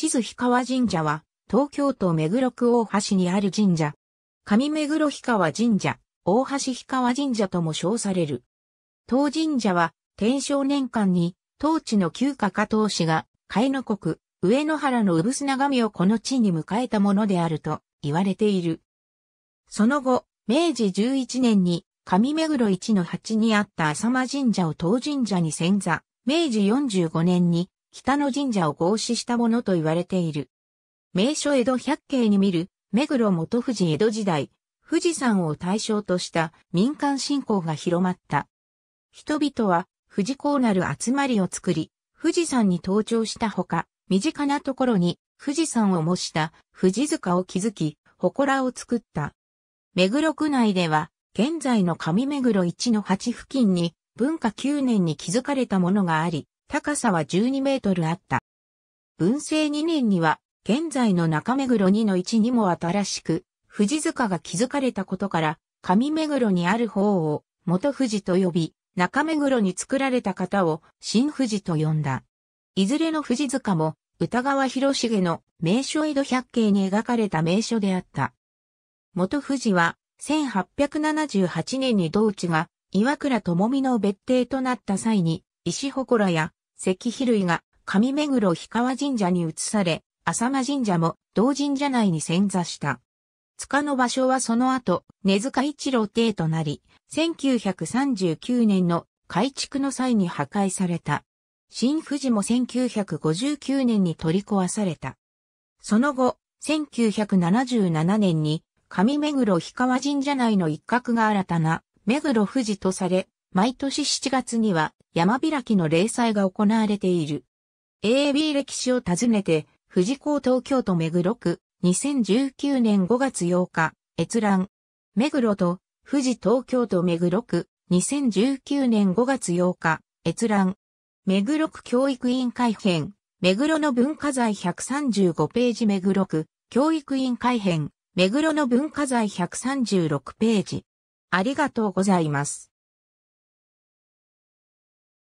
地図氷川神社は、東京都目黒区大橋にある神社。上目黒氷川神社、大橋氷川神社とも称される。当神社は、天正年間に、当地の旧家加藤氏が、海の国、上野原の産砂神をこの地に迎えたものであると言われている。その後、明治11年に、上目黒一の八にあった浅間神社を当神社に遷座、明治45年に北の神社を合祀したものと言われている。名所江戸百景に見る、目黒元富士江戸時代、富士山を対象とした民間信仰が広まった。人々は富士港なる集まりを作り、富士山に登頂したほか、身近なところに富士山を模した富士塚を築き、祠を作った。目黒区内では、現在の上目黒一の八付近に文化9年に築かれたものがあり、高さは12メートルあった。文政2年には、現在の中目黒2の置にも新しく、富士塚が築かれたことから、上目黒にある方を元富士と呼び、中目黒に作られた方を新富士と呼んだ。いずれの富士塚も歌川広重の名所江戸百景に描かれた名所であった。元富士は1878年に同地が岩倉智美の別邸となった際に石祠や石碑類が上目黒氷川神社に移され、浅間神社も同神社内に潜座した。塚の場所はその後、根塚一郎邸となり、1939年の改築の際に破壊された。新富士も1959年に取り壊された。その後、1977年に上目黒氷川神社内の一角が新たな目黒富士とされ、毎年7月には山開きの例祭が行われている。AB 歴史を訪ねて、富士港東京都目黒区、2019年5月8日、閲覧。目黒と富士東京都目黒区、2019年5月8日、閲覧。目黒区教育委員会編、目黒の文化財135ページ目黒区、教育委員会編、目黒の文化財136ページ。ありがとうございます。